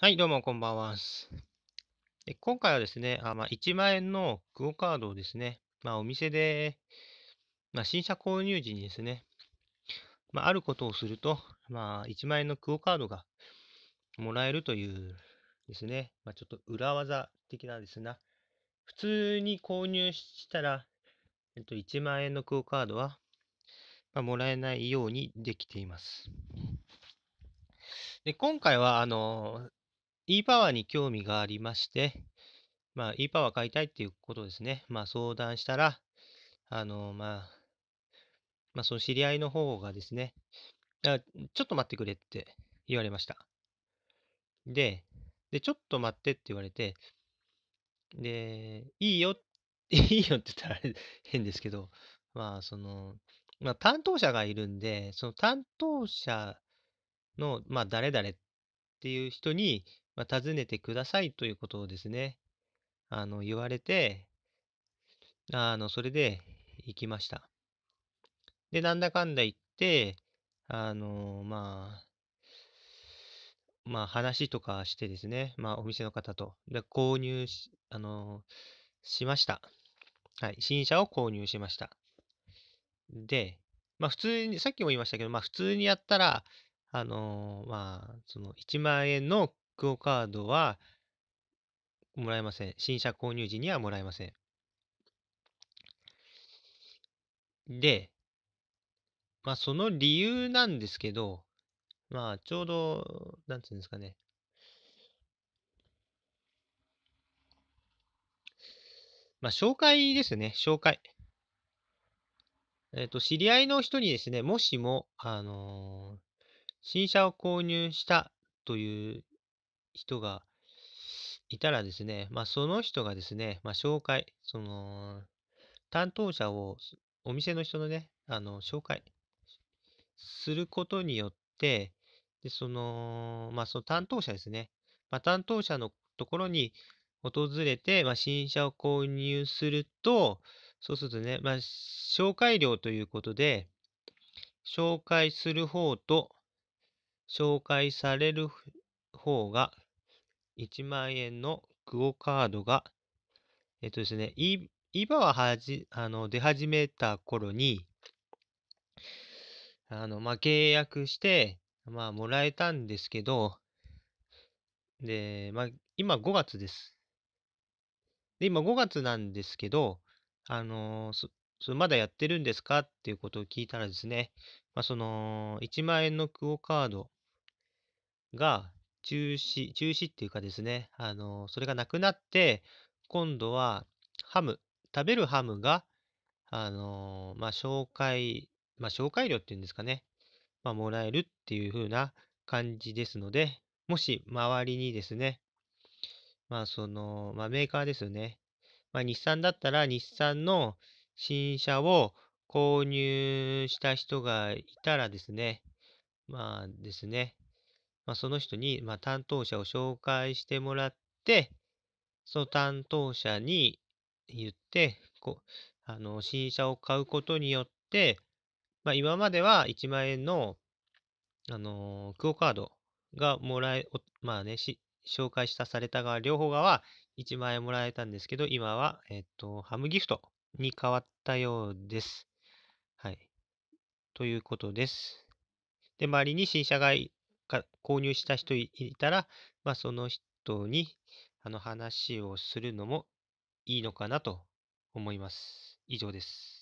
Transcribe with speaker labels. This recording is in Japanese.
Speaker 1: はい、どうもこんばんは。で今回はですね、あまあ、1万円のクオカードをですね、まあ、お店で、まあ、新車購入時にですね、まあ、ることをすると、まあ、1万円のクオカードがもらえるというですね、まちょっと裏技的なんですが、普通に購入したら、えっと、1万円のクオカードは、まもらえないようにできています。で今回は、あの、e パワーに興味がありまして、まあ、e パワー買いたいっていうことですね。まあ、相談したら、あの、まあ、まあ、その知り合いの方がですね、あちょっと待ってくれって言われました。で、で、ちょっと待ってって言われて、で、いいよ、いいよって言ったら変ですけど、まあ、その、まあ、担当者がいるんで、その担当者の、まあ、誰々っていう人に、まあ、尋ねてくださいということをですね、あの、言われて、あの、それで行きました。で、なんだかんだ言って、あの、まあ、まあ話とかしてですね、まあお店の方と、で購入し、あのしました。はい、新車を購入しました。で、まあ普通に、さっきも言いましたけど、まあ普通にやったら、あのまあ、その1万円のクオカードはもらえません。新車購入時にはもらえません。で、まあ、その理由なんですけど、まあ、ちょうど、なんていうんですかね。まあ、紹介ですね、紹介。えっ、ー、と、知り合いの人にですね、もしも、あのー、新車を購入したという人がいたらですね、まあ、その人がですね、まあ、紹介、その、担当者を、お店の人のね、あの、紹介することによって、で、その、まあ、その担当者ですね。まあ、担当者のところに訪れて、まあ、新車を購入すると、そうするとね、まあ、紹介料ということで、紹介する方と、紹介される方が1万円のクオカードが、えっとですね、今ははじあの出始めた頃に、あの、まあ、契約して、まあ、もらえたんですけど、で、まあ、今5月です。で、今5月なんですけど、あのー、そまだやってるんですかっていうことを聞いたらですね、まあ、その、1万円のクオカードが、中止、中止っていうかですね、あの、それがなくなって、今度はハム、食べるハムが、あの、まあ、紹介、まあ、紹介料っていうんですかね、まあ、もらえるっていう風な感じですので、もし周りにですね、まあ、その、まあ、メーカーですよね、まあ、日産だったら日産の新車を購入した人がいたらですね、まあですね、まあ、その人に、まあ、担当者を紹介してもらって、その担当者に言って、こあの新車を買うことによって、まあ、今までは1万円の、あのー、クオカードがもらえ、まあね、紹介したされた側、両方側1万円もらえたんですけど、今は、えっと、ハムギフトに変わったようです。はい。ということです。で、周りに新車がいか購入した人いたら、まあ、その人にあの話をするのもいいのかなと思います。以上です。